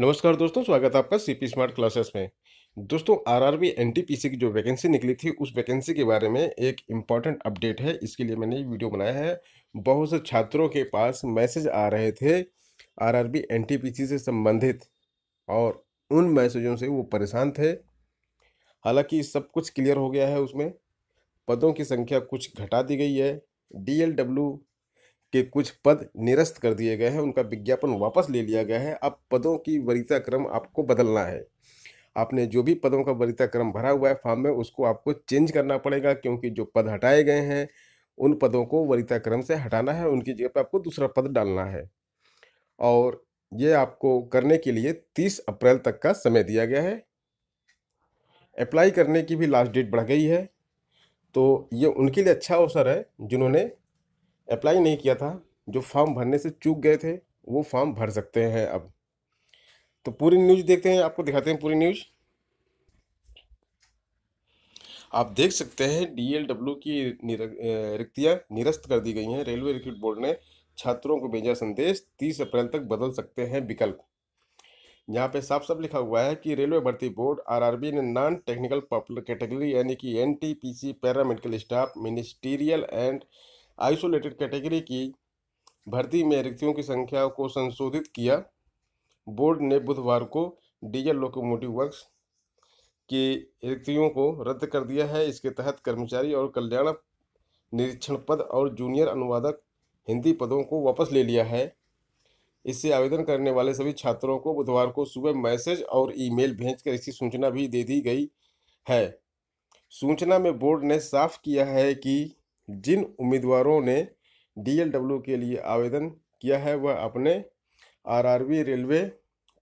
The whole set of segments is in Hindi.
नमस्कार दोस्तों स्वागत है आपका सीपी स्मार्ट क्लासेस में दोस्तों आरआरबी एनटीपीसी की जो वैकेंसी निकली थी उस वैकेंसी के बारे में एक इम्पॉर्टेंट अपडेट है इसके लिए मैंने ये वीडियो बनाया है बहुत से छात्रों के पास मैसेज आ रहे थे आरआरबी एनटीपीसी से संबंधित और उन मैसेजों से वो परेशान थे हालाँकि सब कुछ क्लियर हो गया है उसमें पदों की संख्या कुछ घटा दी गई है डी के कुछ पद निरस्त कर दिए गए हैं उनका विज्ञापन वापस ले लिया गया है अब पदों की वरीता क्रम आपको बदलना है आपने जो भी पदों का वरीता क्रम भरा हुआ है फॉर्म में उसको आपको चेंज करना पड़ेगा क्योंकि जो पद हटाए गए हैं उन पदों को वरीता क्रम से हटाना है उनकी जगह पर आपको दूसरा पद डालना है और ये आपको करने के लिए तीस अप्रैल तक का समय दिया गया है अप्लाई करने की भी लास्ट डेट बढ़ गई है तो ये उनके लिए अच्छा अवसर है जिन्होंने अप्लाई नहीं किया था जो फॉर्म भरने से चूक गए थे वो फॉर्म भर सकते हैं अब तो पूरी न्यूज देखते हैं आपको दिखाते हैं पूरी न्यूज आप देख सकते हैं डीएलडब्ल्यू की रिक्तियां निरस्त कर दी गई हैं रेलवे रिक्रूट बोर्ड ने छात्रों को भेजा संदेश तीस अप्रैल तक बदल सकते हैं विकल्प यहाँ पे साफ साफ लिखा हुआ है कि रेलवे भर्ती बोर्ड आरआरबी ने नॉन टेक्निकल पॉपुलर कैटेगरी यानी कि NTPC paramedical staff ministerial and isolated category की भर्ती में रिक्तियों की संख्या को संशोधित किया बोर्ड ने बुधवार को डीजल लोकोमोटिव वर्क्स की रिक्तियों को रद्द कर दिया है इसके तहत कर्मचारी और कल्याण निरीक्षण पद और जूनियर अनुवादक हिंदी पदों को वापस ले लिया है इससे आवेदन करने वाले सभी छात्रों को बुधवार को सुबह मैसेज और ईमेल भेजकर इसकी सूचना भी दे दी गई है सूचना में बोर्ड ने साफ किया है कि जिन उम्मीदवारों ने डीएलडब्ल्यू के लिए आवेदन किया है वह अपने आरआरबी रेलवे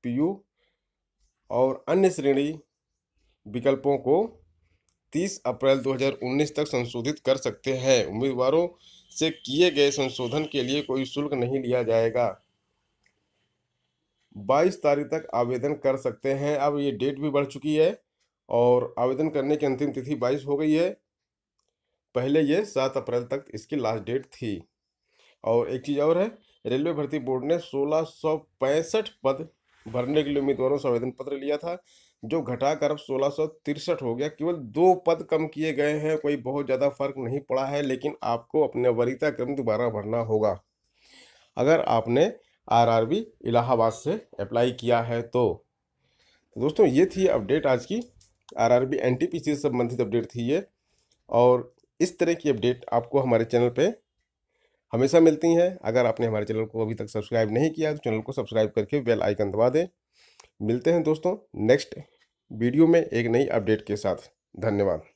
पीयू और अन्य श्रेणी विकल्पों को 30 अप्रैल 2019 तक संशोधित कर सकते हैं उम्मीदवारों से किए गए संशोधन के लिए कोई शुल्क नहीं लिया जाएगा 22 तारीख तक आवेदन कर सकते हैं अब ये डेट भी बढ़ चुकी है और आवेदन करने की अंतिम तिथि 22 हो गई है पहले ये सात अप्रैल तक इसकी लास्ट डेट थी और एक चीज़ और है रेलवे भर्ती बोर्ड ने सोलह पद भरने के लिए उम्मीदवारों से आवेदन पत्र लिया था जो घटाकर अब सोलह हो गया केवल दो पद कम किए गए हैं कोई बहुत ज़्यादा फर्क नहीं पड़ा है लेकिन आपको अपने वरीता क्रम दोबारा भरना होगा अगर आपने आरआरबी इलाहाबाद से अप्लाई किया है तो।, तो दोस्तों ये थी अपडेट आज की आरआरबी एनटीपीसी से संबंधित अपडेट थी ये और इस तरह की अपडेट आपको हमारे चैनल पे हमेशा मिलती हैं अगर आपने हमारे चैनल को अभी तक सब्सक्राइब नहीं किया तो चैनल को सब्सक्राइब करके बेल आइकन दबा दें मिलते हैं दोस्तों नेक्स्ट वीडियो में एक नई अपडेट के साथ धन्यवाद